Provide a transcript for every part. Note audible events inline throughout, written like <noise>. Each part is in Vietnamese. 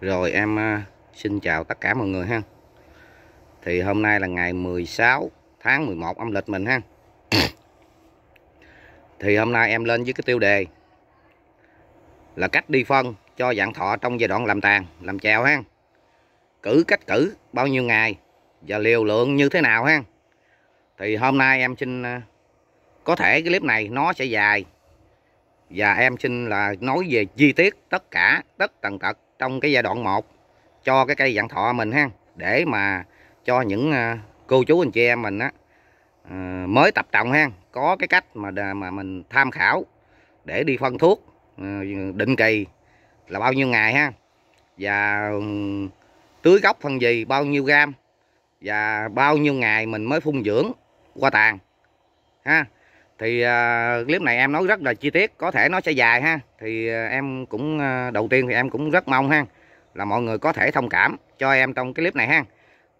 Rồi em à, xin chào tất cả mọi người ha Thì hôm nay là ngày 16 tháng 11 âm lịch mình ha <coughs> Thì hôm nay em lên với cái tiêu đề Là cách đi phân cho dạng thọ trong giai đoạn làm tàn, làm chèo ha Cử cách cử bao nhiêu ngày và liều lượng như thế nào ha Thì hôm nay em xin à, Có thể cái clip này nó sẽ dài và em xin là nói về chi tiết tất cả tất tần tật trong cái giai đoạn 1 cho cái cây dạng thọ mình ha để mà cho những à, cô chú anh chị em mình á à, mới tập trồng ha có cái cách mà mà mình tham khảo để đi phân thuốc à, định kỳ là bao nhiêu ngày ha và tưới gốc phân gì bao nhiêu gram và bao nhiêu ngày mình mới phun dưỡng qua tàn ha thì uh, clip này em nói rất là chi tiết có thể nó sẽ dài ha thì uh, em cũng uh, đầu tiên thì em cũng rất mong ha là mọi người có thể thông cảm cho em trong cái clip này ha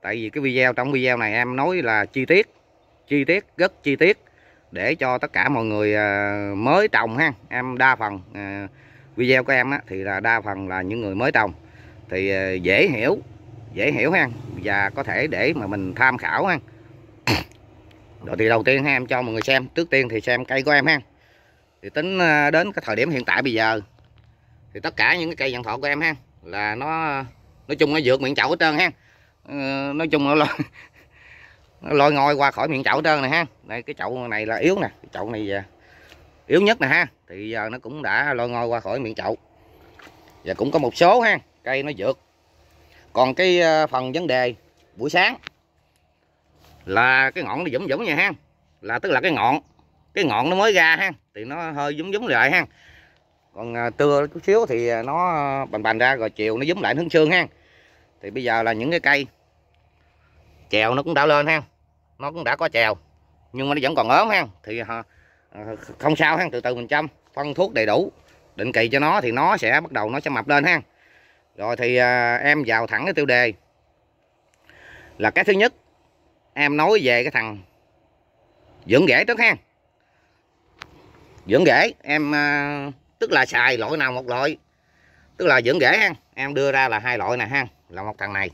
tại vì cái video trong video này em nói là chi tiết chi tiết rất chi tiết để cho tất cả mọi người uh, mới trồng ha em đa phần uh, video của em á, thì là đa phần là những người mới trồng thì uh, dễ hiểu dễ hiểu ha và có thể để mà mình tham khảo ha rồi thì đầu tiên ha em cho mọi người xem Trước tiên thì xem cây của em ha Thì tính à, đến cái thời điểm hiện tại bây giờ Thì tất cả những cái cây dạng thọ của em ha Là nó Nói chung nó vượt miệng chậu hết trơn ha ờ, Nói chung nó lôi, <laughs> nó lôi ngôi qua khỏi miệng chậu hết trơn này ha Đây cái chậu này là yếu nè Chậu này à, yếu nhất nè ha Thì giờ nó cũng đã lôi ngôi qua khỏi miệng chậu Và cũng có một số ha Cây nó vượt Còn cái à, phần vấn đề buổi sáng là cái ngọn nó dũng dũng nha ha là tức là cái ngọn cái ngọn nó mới ra ha thì nó hơi dúng dúng lại ha còn à, tưa chút xíu thì à, nó bành bành ra rồi chiều nó dúng lại hướng xương ha thì bây giờ là những cái cây chèo nó cũng đã lên ha nó cũng đã có chèo nhưng mà nó vẫn còn ốm ha thì à, không sao ha từ từ mình chăm phân thuốc đầy đủ định kỳ cho nó thì nó sẽ bắt đầu nó sẽ mập lên ha rồi thì em vào thẳng cái tiêu đề là cái thứ nhất em nói về cái thằng dưỡng rễ trước ha dưỡng rễ em à, tức là xài loại nào một loại tức là dưỡng rễ ha em đưa ra là hai loại nè ha là một thằng này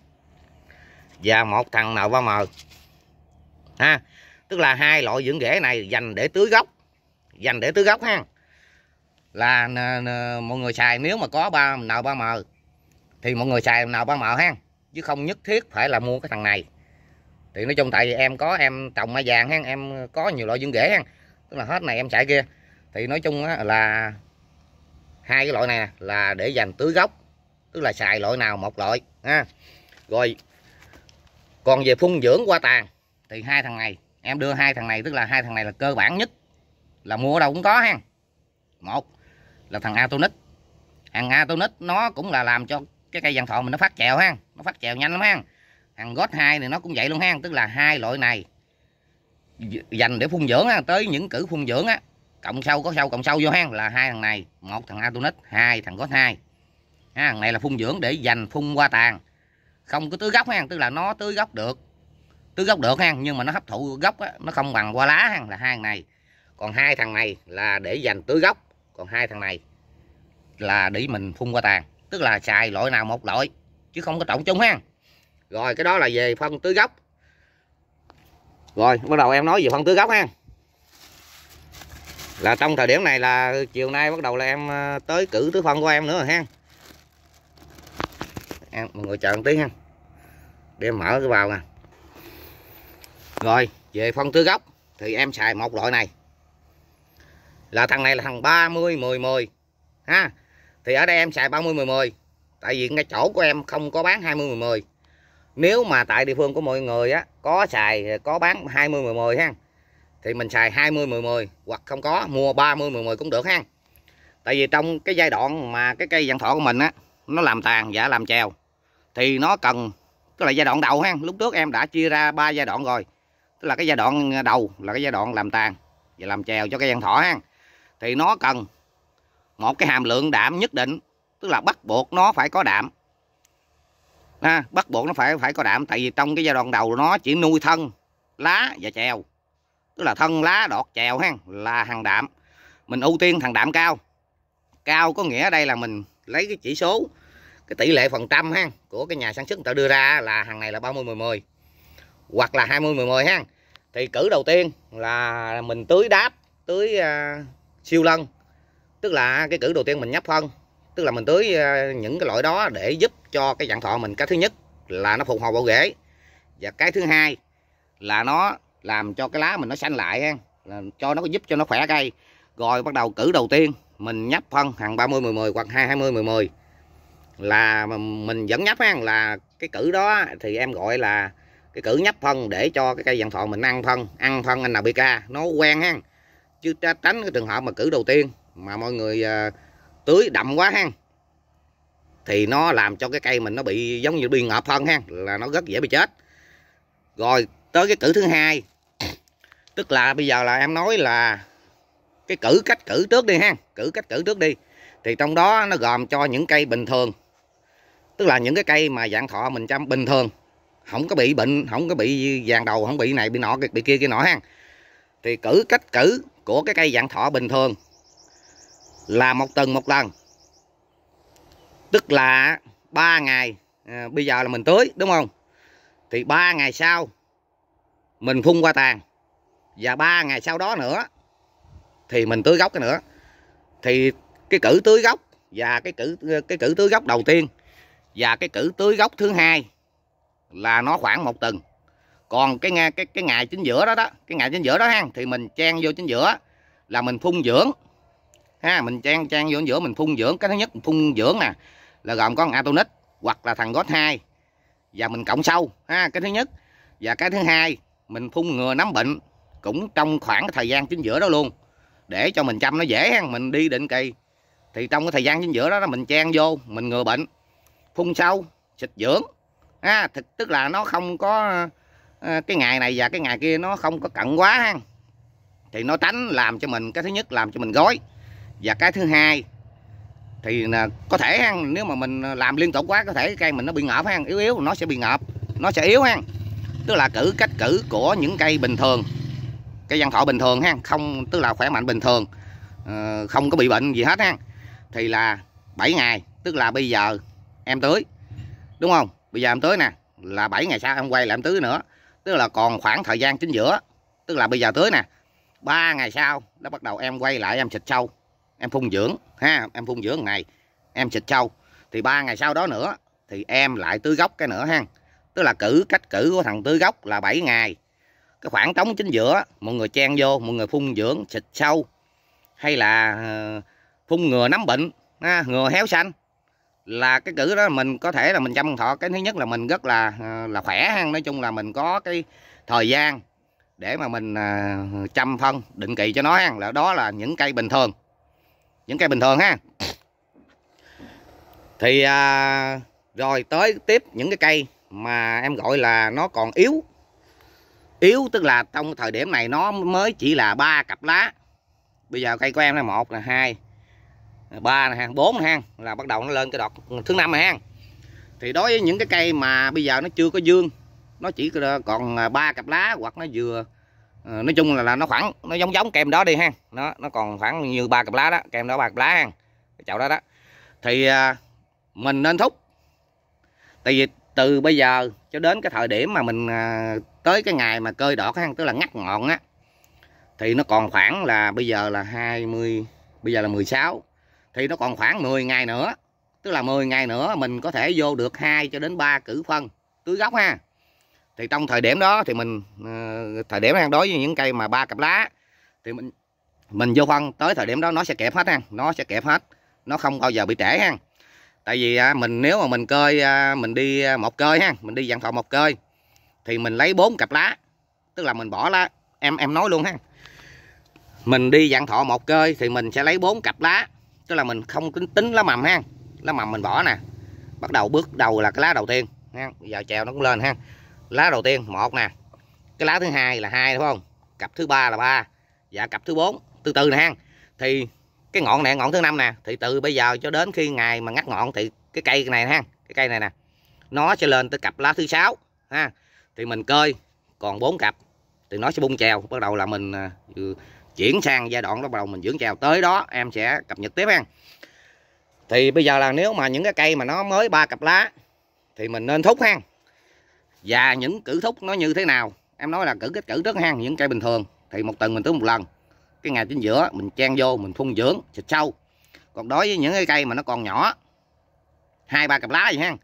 và một thằng nào ba mờ ha tức là hai loại dưỡng rễ này dành để tưới gốc dành để tưới gốc ha là mọi người xài nếu mà có ba nào ba m thì mọi người xài nào ba m ha chứ không nhất thiết phải là mua cái thằng này thì nói chung tại vì em có em trồng mai vàng hen em có nhiều loại dương rễ hen tức là hết này em chạy kia thì nói chung á, là hai cái loại này là để dành tưới gốc tức là xài loại nào một loại ha rồi còn về phun dưỡng qua tàn thì hai thằng này em đưa hai thằng này tức là hai thằng này là cơ bản nhất là mua ở đâu cũng có ha một là thằng atonic thằng atonic nó cũng là làm cho cái cây vàng thọ mình nó phát trèo ha nó phát trèo nhanh lắm ha thằng gót 2 này nó cũng vậy luôn ha tức là hai loại này dành để phun dưỡng ha. tới những cử phun dưỡng á cộng sâu có sâu cộng sâu vô hang là hai thằng này một thằng atonic hai thằng gót hai thằng này là phun dưỡng để dành phun qua tàn không có tưới gốc ha tức là nó tưới gốc được tưới gốc được ha nhưng mà nó hấp thụ gốc á, nó không bằng qua lá ha là hai thằng này còn hai thằng này là để dành tưới gốc còn hai thằng này là để mình phun qua tàn tức là xài loại nào một loại chứ không có trộn chung ha rồi cái đó là về phân tưới gốc rồi bắt đầu em nói về phân tưới gốc ha là trong thời điểm này là chiều nay bắt đầu là em ờ, tới cử tưới phân của em nữa rồi ha em mọi người chờ một tí ha để em mở cái vào nè rồi về phân tưới gốc thì em xài một loại này là thằng này là thằng 30 10 10 ha thì ở đây em xài 30 10 10 tại vì ngay chỗ của em không có bán 20 10 10 nếu mà tại địa phương của mọi người á có xài có bán 20 10 10 ha thì mình xài 20 10 10 hoặc không có mua 30 10 10 cũng được ha tại vì trong cái giai đoạn mà cái cây dạng thọ của mình á nó làm tàn và làm chèo thì nó cần tức là giai đoạn đầu ha lúc trước em đã chia ra ba giai đoạn rồi tức là cái giai đoạn đầu là cái giai đoạn làm tàn và làm chèo cho cây dạng thọ ha thì nó cần một cái hàm lượng đạm nhất định tức là bắt buộc nó phải có đạm à, bắt buộc nó phải phải có đạm tại vì trong cái giai đoạn đầu nó chỉ nuôi thân lá và chèo tức là thân lá đọt chèo ha là hàng đạm mình ưu tiên thằng đạm cao cao có nghĩa đây là mình lấy cái chỉ số cái tỷ lệ phần trăm ha của cái nhà sản xuất người ta đưa ra là hàng này là 30 10 10 hoặc là 20 10 10 ha thì cử đầu tiên là mình tưới đáp tưới uh, siêu lân tức là cái cử đầu tiên mình nhấp phân tức là mình tưới à, những cái loại đó để giúp cho cái dạng thọ mình cái thứ nhất là nó phục hồi bộ rễ và cái thứ hai là nó làm cho cái lá mình nó xanh lại là cho nó giúp cho nó khỏe cây rồi bắt đầu cử đầu tiên mình nhấp phân hàng 30 10 10 hoặc 2 20 10 10 là mình vẫn nhấp ha là cái cử đó thì em gọi là cái cử nhấp phân để cho cái cây dạng thọ mình ăn phân ăn phân anh nào bị ca nó quen ha chứ tránh cái trường hợp mà cử đầu tiên mà mọi người uh, tưới đậm quá ha thì nó làm cho cái cây mình nó bị giống như bị ngợp hơn ha là nó rất dễ bị chết rồi tới cái cử thứ hai <clears throat> tức là bây giờ là em nói là cái cử cách cử trước đi ha cử cách cử trước đi thì trong đó nó gồm cho những cây bình thường tức là những cái cây mà dạng thọ mình chăm bình thường không có bị bệnh không có bị vàng đầu không bị này bị nọ bị kia kia nọ ha thì cử cách cử của cái cây dạng thọ bình thường là một tuần một lần tức là ba ngày à, bây giờ là mình tưới đúng không thì ba ngày sau mình phun qua tàn và ba ngày sau đó nữa thì mình tưới gốc cái nữa thì cái cử tưới gốc và cái cử cái cử tưới gốc đầu tiên và cái cử tưới gốc thứ hai là nó khoảng một tuần còn cái ngày cái cái ngày chính giữa đó đó cái ngày chính giữa đó ha thì mình chen vô chính giữa là mình phun dưỡng ha mình trang trang dưỡng giữa mình phun dưỡng cái thứ nhất mình phun dưỡng nè là gồm có atonic hoặc là thằng gót hai và mình cộng sâu ha cái thứ nhất và cái thứ hai mình phun ngừa nấm bệnh cũng trong khoảng thời gian chính giữa đó luôn để cho mình chăm nó dễ ha mình đi định kỳ thì trong cái thời gian chính giữa đó là mình trang vô mình ngừa bệnh phun sâu xịt dưỡng ha thực tức là nó không có ờ, cái ngày này và cái ngày kia nó không có cận quá ha thì nó tránh làm cho mình cái thứ nhất làm cho mình gói và cái thứ hai thì có thể ha, nếu mà mình làm liên tục quá có thể cây mình nó bị ngợp ha, yếu yếu nó sẽ bị ngợp nó sẽ yếu ha tức là cử cách cử của những cây bình thường cây văn thọ bình thường ha không tức là khỏe mạnh bình thường ờ, không có bị bệnh gì hết ha thì là 7 ngày tức là bây giờ em tưới đúng không bây giờ em tưới nè là 7 ngày sau em quay lại em tưới nữa tức là còn khoảng thời gian chính giữa tức là bây giờ tưới nè ba ngày sau nó bắt đầu em quay lại em xịt sâu em phun dưỡng ha em phun dưỡng ngày em xịt sâu thì ba ngày sau đó nữa thì em lại tưới gốc cái nữa ha tức là cử cách cử của thằng tưới gốc là 7 ngày cái khoảng trống chính giữa mọi người chen vô mọi người phun dưỡng xịt sâu hay là ờ, phun ngừa nấm bệnh ha, ngừa héo xanh là cái cử đó mình có thể là mình chăm thọ cái thứ nhất là mình rất là ờ, là khỏe ha nói chung là mình có cái thời gian để mà mình ờ, chăm phân định kỳ cho nó ha là đó là những cây bình thường những cây bình thường ha thì à, rồi tới tiếp những cái cây mà em gọi là nó còn yếu yếu tức là trong thời điểm này nó mới chỉ là ba cặp lá bây giờ cây của em là một là hai ba nè bốn nè là bắt đầu nó lên cái đọt thứ năm nè thì đối với những cái cây mà bây giờ nó chưa có dương nó chỉ còn à, ba cặp lá hoặc nó vừa Ờ, nói chung là, là nó khoảng nó giống giống kèm đó đi ha nó nó còn khoảng như ba cặp lá đó kèm đó ba cặp lá ha cái chậu đó đó thì à, mình nên thúc tại vì từ bây giờ cho đến cái thời điểm mà mình à, tới cái ngày mà cơi đọt ha tức là ngắt ngọn á thì nó còn khoảng là bây giờ là 20 bây giờ là 16 thì nó còn khoảng 10 ngày nữa tức là 10 ngày nữa mình có thể vô được hai cho đến ba cử phân tưới gốc ha thì trong thời điểm đó thì mình ờ, thời điểm ăn đối với những cây mà ba cặp lá thì mình mình vô phân tới thời điểm đó nó sẽ kẹp hết ha nó sẽ kẹp hết nó không bao giờ bị trễ ha tại vì à, mình nếu mà mình cơi à, mình đi à, một cơi ha mình đi dặn thọ một cơi thì mình lấy bốn cặp lá tức là mình bỏ lá em em nói luôn ha mình đi dặn thọ một cơi thì mình sẽ lấy bốn cặp lá tức là mình không tính tính lá mầm ha lá mầm mình bỏ nè bắt đầu bước đầu là cái lá đầu tiên ha giờ trèo nó cũng lên ha lá đầu tiên một nè cái lá thứ hai là hai đúng không cặp thứ ba là ba và dạ, cặp thứ bốn từ từ nè thì cái ngọn này ngọn thứ năm nè thì từ bây giờ cho đến khi ngày mà ngắt ngọn thì cái cây này ha cái cây này nè nó sẽ lên tới cặp lá thứ sáu ha thì mình cơi còn bốn cặp thì nó sẽ bung trèo bắt đầu là mình à, ừ, chuyển sang giai đoạn đó bắt đầu mình dưỡng trèo tới đó em sẽ cập nhật tiếp ha thì bây giờ là nếu mà những cái cây mà nó mới ba cặp lá thì mình nên thúc ha và những cử thúc nó như thế nào em nói là cử kích cử rất hang những cây bình thường thì một tuần mình tưới một lần cái ngày chính giữa mình chen vô mình phun dưỡng xịt sâu còn đối với những cái cây mà nó còn nhỏ hai ba cặp lá gì ha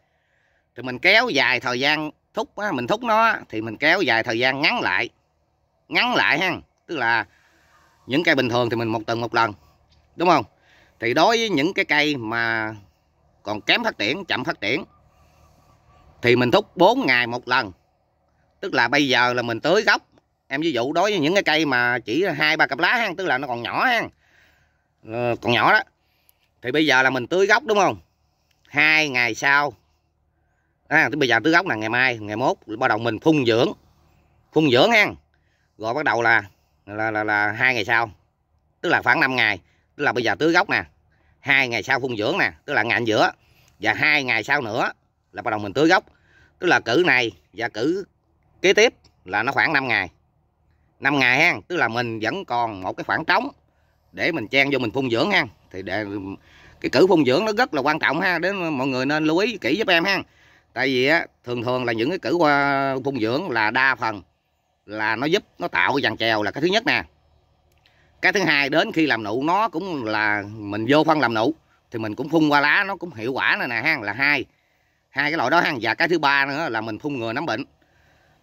thì mình kéo dài thời gian thúc á, mình thúc nó thì mình kéo dài thời gian ngắn lại ngắn lại ha tức là những cây bình thường thì mình một tuần một lần đúng không thì đối với những cái cây mà còn kém phát triển chậm phát triển thì mình thúc 4 ngày một lần tức là bây giờ là mình tưới gốc em ví dụ đối với những cái cây mà chỉ hai ba cặp lá ha tức là nó còn nhỏ ha ờ, còn nhỏ đó thì bây giờ là mình tưới gốc đúng không hai ngày sau à, bây giờ tưới gốc là ngày mai ngày mốt bắt đầu mình phun dưỡng phun dưỡng ha rồi bắt đầu là là là, là hai ngày sau tức là khoảng 5 ngày tức là bây giờ tưới gốc nè hai ngày sau phun dưỡng nè tức là ngày giữa và hai ngày sau nữa là bắt đầu mình tưới gốc tức là cử này và cử kế tiếp là nó khoảng 5 ngày 5 ngày ha tức là mình vẫn còn một cái khoảng trống để mình chen vô mình phun dưỡng ha thì để cái cử phun dưỡng nó rất là quan trọng ha đến mọi người nên lưu ý kỹ giúp em ha tại vì á, thường thường là những cái cử qua phun dưỡng là đa phần là nó giúp nó tạo cái dàn trèo là cái thứ nhất nè cái thứ hai đến khi làm nụ nó cũng là mình vô phân làm nụ thì mình cũng phun qua lá nó cũng hiệu quả này nè ha là hai hai cái loại đó ha và cái thứ ba nữa là mình phun ngừa nấm bệnh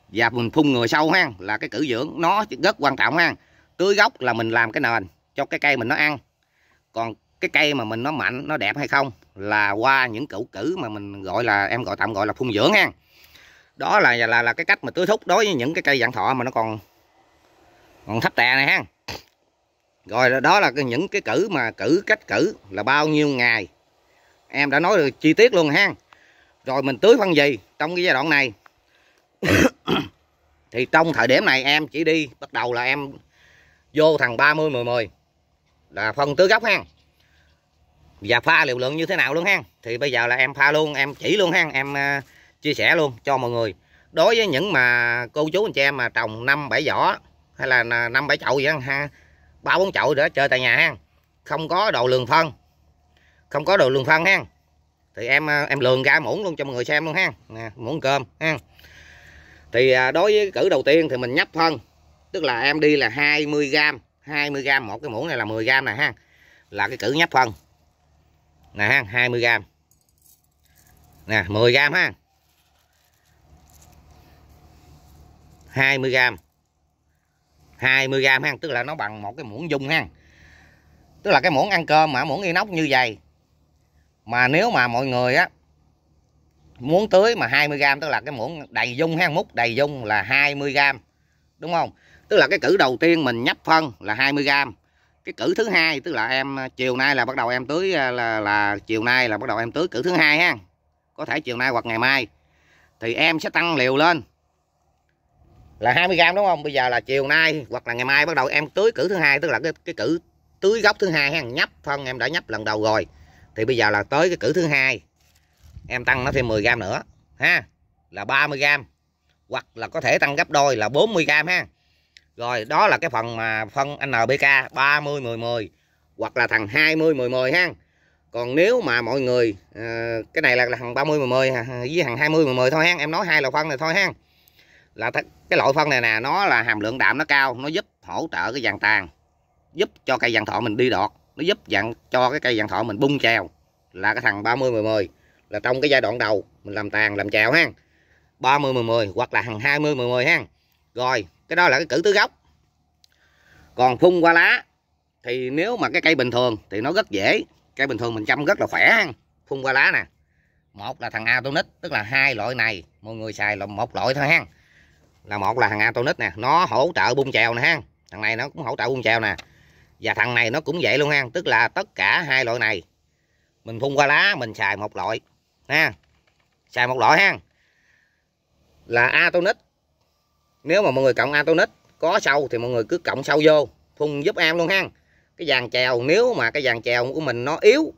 và mình phun ngừa sâu ha là cái cử dưỡng nó rất quan trọng ha tưới gốc là mình làm cái nền cho cái cây mình nó ăn còn cái cây mà mình nó mạnh nó đẹp hay không là qua những củ cử mà mình gọi là em gọi tạm gọi là phun dưỡng ha đó là là là cái cách mà tưới thúc đối với những cái cây dạng thọ mà nó còn còn thấp tè này ha rồi đó là những cái cử mà cử cách cử là bao nhiêu ngày em đã nói được chi tiết luôn ha rồi mình tưới phân gì trong cái giai đoạn này <coughs> thì trong thời điểm này em chỉ đi bắt đầu là em vô thằng 30 10 10 là phân tưới gốc ha và pha liều lượng như thế nào luôn ha thì bây giờ là em pha luôn em chỉ luôn ha em uh, chia sẻ luôn cho mọi người đối với những mà cô chú anh chị em mà trồng năm bảy vỏ hay là năm bảy chậu vậy ha ba bốn chậu để chơi tại nhà ha không có đồ lường phân không có đồ lường phân ha thì em à, em lường ra muỗng luôn cho mọi người xem luôn ha nè, muỗng cơm ha thì à, đối với cử đầu tiên thì mình nhấp phân tức là em đi là 20 g 20 g một cái muỗng này là 10 g nè ha là cái cử nhấp phân nè ha 20 g nè 10 g ha 20 g 20 g ha tức là nó bằng một cái muỗng dung ha tức là cái muỗng ăn cơm mà muỗng inox như vậy mà nếu mà mọi người á muốn tưới mà 20 gram tức là cái muỗng đầy dung hay múc đầy dung là 20 gram đúng không tức là cái cử đầu tiên mình nhấp phân là 20 gram cái cử thứ hai tức là em chiều nay là bắt đầu em tưới à, là là chiều nay là bắt đầu em tưới cử thứ hai ha có thể chiều nay hoặc ngày mai thì em sẽ tăng liều lên là 20 gram đúng không bây giờ là chiều nay hoặc là ngày mai bắt đầu em tưới cử thứ hai tức là cái cái cử tưới gốc thứ hai ha nhấp phân em đã nhấp lần đầu rồi thì bây giờ là tới cái cử thứ hai em tăng nó thêm 10 gram nữa ha là 30 gram hoặc là có thể tăng gấp đôi là 40 gram ha rồi đó là cái phần mà phân NPK 30 10 10 hoặc là thằng 20 10 10 ha còn nếu mà mọi người ờ, cái này là, là thằng 30 10 10 với thằng 20 10 10 thôi ha em nói hai loại phân này thôi ha là cái loại phân này nè nó là hàm lượng đạm nó cao nó giúp hỗ trợ cái vàng tàn giúp cho cây vàng thọ mình đi đọt nó giúp dặn cho cái cây dạng thọ mình bung trèo là cái thằng 30 10 10 là trong cái giai đoạn đầu mình làm tàn làm trèo ha 30 10 10 hoặc là thằng 20 10 10 ha rồi cái đó là cái cử tứ gốc còn phun qua lá thì nếu mà cái cây bình thường thì nó rất dễ cây bình thường mình chăm rất là khỏe ha phun qua lá nè một là thằng atonic tức là hai loại này mọi người xài là một loại thôi ha là một là thằng atonic nè nó hỗ trợ bung trèo nè ha thằng này nó cũng hỗ trợ bung trèo nè và thằng này nó cũng vậy luôn ha tức là tất cả hai loại này mình phun qua lá mình xài một loại ha xài một loại ha là atonic nếu mà mọi người cộng atonic có sâu thì mọi người cứ cộng sâu vô phun giúp em luôn ha cái dàn chèo nếu mà cái dàn chèo của mình nó yếu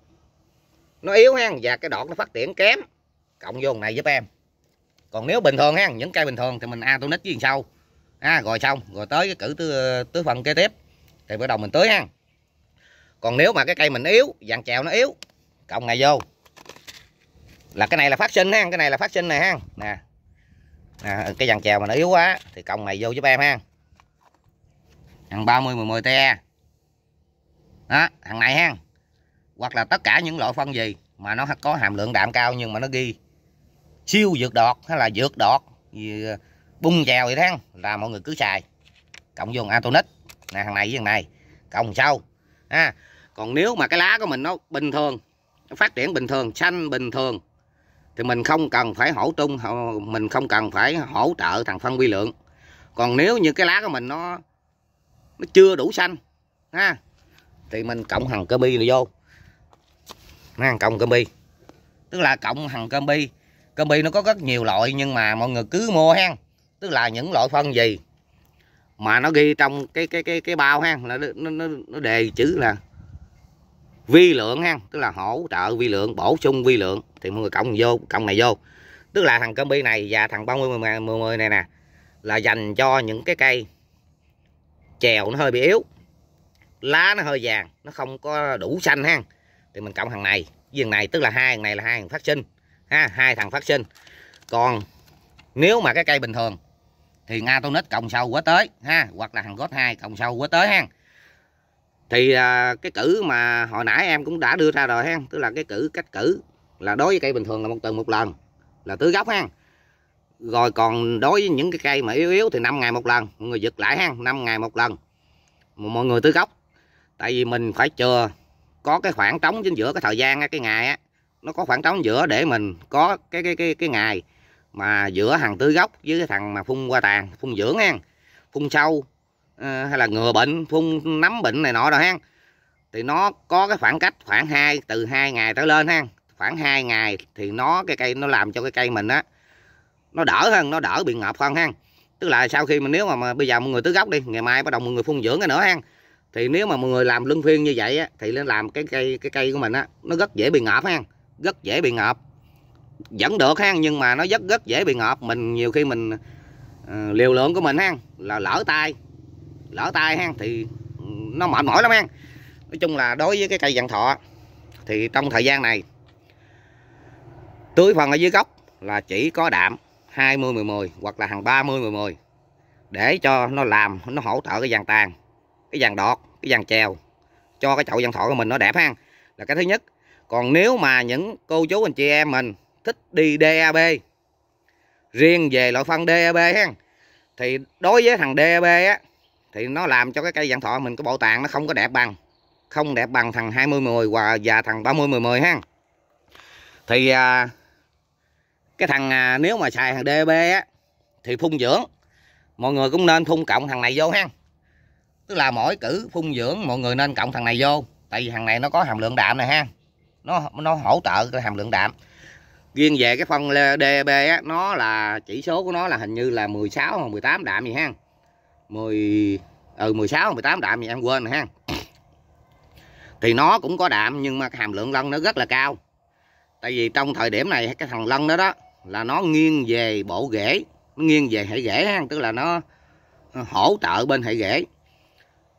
nó yếu ha và cái đọt nó phát triển kém cộng vô này giúp em còn nếu bình thường ha những cây bình thường thì mình atonic với sâu ha rồi xong rồi tới cái cử tứ, tứ phần kế tiếp thì bắt đầu mình tưới ha còn nếu mà cái cây mình yếu dàn chèo nó yếu cộng này vô là cái này là phát sinh ha cái này là phát sinh này ha nè à, cái dàn chèo mà nó yếu quá thì cộng này vô giúp em ha hàng 30 10 te đó hàng này ha hoặc là tất cả những loại phân gì mà nó có hàm lượng đạm cao nhưng mà nó ghi siêu dược đọt hay là dược đọt bung chèo vậy đó là mọi người cứ xài cộng dùng atonic nè thằng này với thằng này cộng sâu ha còn nếu mà cái lá của mình nó bình thường nó phát triển bình thường xanh bình thường thì mình không cần phải hỗ trung mình không cần phải hỗ trợ thằng phân vi lượng còn nếu như cái lá của mình nó nó chưa đủ xanh ha thì mình cộng thằng cơ bi này vô nó cộng cơ bi tức là cộng thằng cơm bi cơm bi nó có rất nhiều loại nhưng mà mọi người cứ mua hen tức là những loại phân gì mà nó ghi trong cái cái cái cái bao ha là nó nó nó đề chữ là vi lượng ha tức là hỗ trợ vi lượng bổ sung vi lượng thì mọi người cộng vô cộng này vô tức là thằng combi này và thằng 30 mười này nè là dành cho những cái cây chèo nó hơi bị yếu lá nó hơi vàng nó không có đủ xanh ha thì mình cộng thằng này với thằng này tức là hai thằng này là hai thằng phát sinh ha hai thằng phát sinh còn nếu mà cái cây bình thường thì nga tonic còng sâu quá tới ha hoặc là hàng gót hai còng sâu quá tới ha thì à, cái cử mà hồi nãy em cũng đã đưa ra rồi ha tức là cái cử cách cử là đối với cây bình thường là một tuần một lần là tưới gốc ha rồi còn đối với những cái cây mà yếu yếu thì 5 ngày một lần mọi người giật lại ha 5 ngày một lần mọi người tưới gốc tại vì mình phải chờ có cái khoảng trống chính giữa cái thời gian cái ngày á nó có khoảng trống giữa để mình có cái cái cái cái ngày mà giữa hàng tưới gốc với cái thằng mà phun qua tàn phun dưỡng ha phun sâu ờ, hay là ngừa bệnh phun nấm bệnh này nọ rồi ha thì nó có cái khoảng cách khoảng hai từ hai ngày tới lên ha khoảng hai ngày thì nó cái cây nó làm cho cái cây mình á nó đỡ hơn nó đỡ bị ngập hơn ha tức là sau khi mà nếu mà, mà bây giờ mọi người tưới gốc đi ngày mai bắt đầu mọi người phun dưỡng cái nữa ha thì nếu mà mọi người làm luân phiên như vậy á, thì nên làm cái cây cái cây của mình á nó rất dễ bị ngợp ha rất dễ bị ngợp vẫn được ha nhưng mà nó rất rất dễ bị ngợp mình nhiều khi mình uh, liều lượng của mình ha là lỡ tay lỡ tay ha thì ừ, nó mệt mỏi lắm ha nói chung là đối với cái cây vạn thọ thì trong thời gian này tưới phần ở dưới gốc là chỉ có đạm 20 10 10 hoặc là hàng 30 10 10 để cho nó làm nó hỗ trợ cái vàng tàn cái vàng đọt cái vàng trèo cho cái chậu vàng thọ của mình nó đẹp ha là cái thứ nhất còn nếu mà những cô chú anh chị em mình thích đi DAB riêng về loại phân DAB ha thì đối với thằng DAB á thì nó làm cho cái cây dạng thọ mình có bộ tạng nó không có đẹp bằng không đẹp bằng thằng 20 10 và và thằng 30 10 10 ha thì à, cái thằng à, nếu mà xài thằng DAB á thì phun dưỡng mọi người cũng nên phun cộng thằng này vô ha tức là mỗi cử phun dưỡng mọi người nên cộng thằng này vô tại vì thằng này nó có hàm lượng đạm này ha nó nó hỗ trợ cái hàm lượng đạm riêng về cái phân DB á nó là chỉ số của nó là hình như là 16 hoặc 18 đạm gì ha 10 ừ 16 hoặc 18 đạm gì em quên rồi ha thì nó cũng có đạm nhưng mà cái hàm lượng lân nó rất là cao tại vì trong thời điểm này cái thằng lân đó đó là nó nghiêng về bộ rễ nó nghiêng về hệ rễ ha tức là nó hỗ trợ bên hệ rễ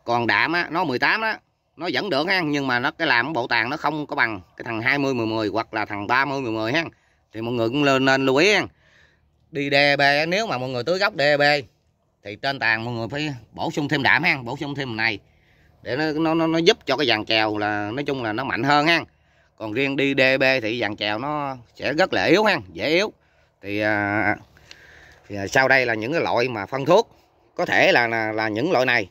còn đạm á, nó 18 đó nó vẫn được ha nhưng mà nó cái làm bộ tàng nó không có bằng cái thằng 20 10 10 hoặc là thằng 30 10 10 ha thì mọi người cũng nên lưu ý đi DB nếu mà mọi người tưới gốc DB thì trên tàn mọi người phải bổ sung thêm đạm ha bổ sung thêm này để nó nó nó giúp cho cái dàn kèo là nói chung là nó mạnh hơn ha còn riêng đi DB thì dàn kèo nó sẽ rất là yếu ha dễ yếu thì, à, thì à, sau đây là những cái loại mà phân thuốc có thể là là, là những loại này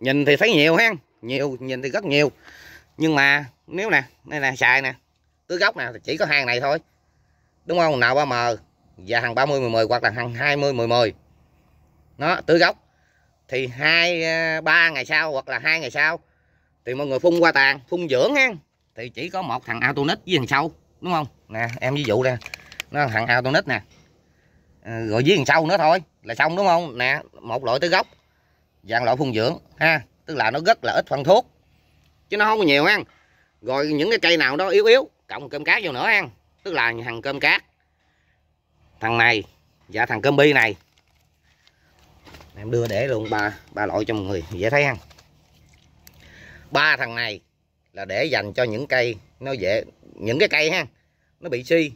nhìn thì thấy nhiều ha nhiều nhìn thì rất nhiều nhưng mà nếu nè đây nè xài nè tưới gốc nè thì chỉ có hàng này thôi đúng không nào 3M và hàng 30 10 10 hoặc là hàng 20 10 10 nó tưới gốc thì hai à, ba ngày sau hoặc là hai ngày sau thì mọi người phun qua tàn phun dưỡng ha thì chỉ có một thằng autonic với thằng sâu đúng không nè em ví dụ nè nó thằng autonic nè à, rồi với thằng sâu nữa thôi là xong đúng không nè một loại tưới gốc và loại phun dưỡng ha tức là nó rất là ít phân thuốc chứ nó không có nhiều ha rồi những cái cây nào đó yếu yếu cộng cơm cá vô nữa ha tức là thằng cơm cát thằng này và dạ, thằng cơm bi này em đưa để luôn ba ba loại cho mọi người dễ thấy không ba thằng này là để dành cho những cây nó dễ những cái cây ha nó bị suy,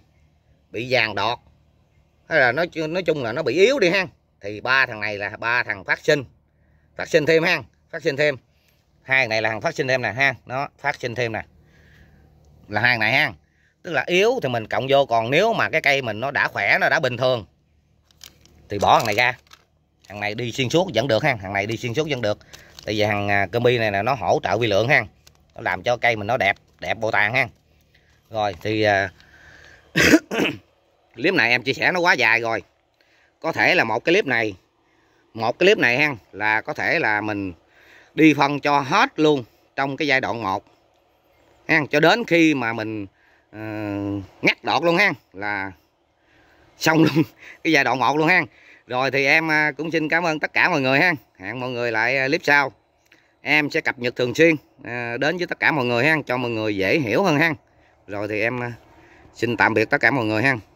bị vàng đọt hay là nó nói chung là nó bị yếu đi ha thì ba thằng này là ba thằng phát sinh phát sinh thêm ha phát sinh thêm hai này là thằng phát sinh thêm nè ha nó phát sinh thêm nè là hai này ha tức là yếu thì mình cộng vô còn nếu mà cái cây mình nó đã khỏe nó đã bình thường thì bỏ thằng này ra thằng này đi xuyên suốt vẫn được ha thằng này đi xuyên suốt vẫn được tại vì thằng à, combi này là nó hỗ trợ vi lượng ha nó làm cho cây mình nó đẹp đẹp bộ tàn ha rồi thì à, <coughs> clip này em chia sẻ nó quá dài rồi có thể là một cái clip này một cái clip này ha là có thể là mình đi phân cho hết luôn trong cái giai đoạn 1 ha cho đến khi mà mình Ờ, ngắt đọt luôn ha là xong luôn <laughs> cái giai đoạn một luôn ha rồi thì em à, cũng xin cảm ơn tất cả mọi người ha hẹn mọi người lại à, clip sau em sẽ cập nhật thường xuyên à, đến với tất cả mọi người ha cho mọi người dễ hiểu hơn ha rồi thì em xin tạm biệt tất cả mọi người ha